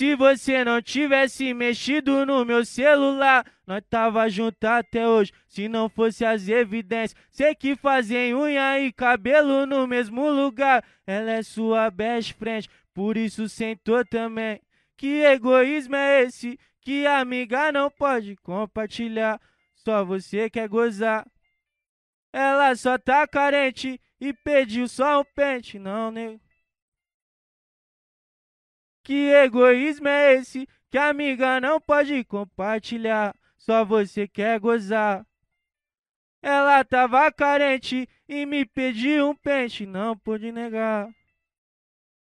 Se você não tivesse mexido no meu celular, nós tava junto até hoje. Se não fosse as evidências, sei que fazem unha e cabelo no mesmo lugar. Ela é sua best friend, por isso sentou também. Que egoísmo é esse que amiga não pode compartilhar? Só você quer gozar. Ela só tá carente e pediu só um pente, não, nego. Que egoísmo é esse que amiga não pode compartilhar? Só você quer gozar. Ela tava carente e me pediu um pente, não pude negar.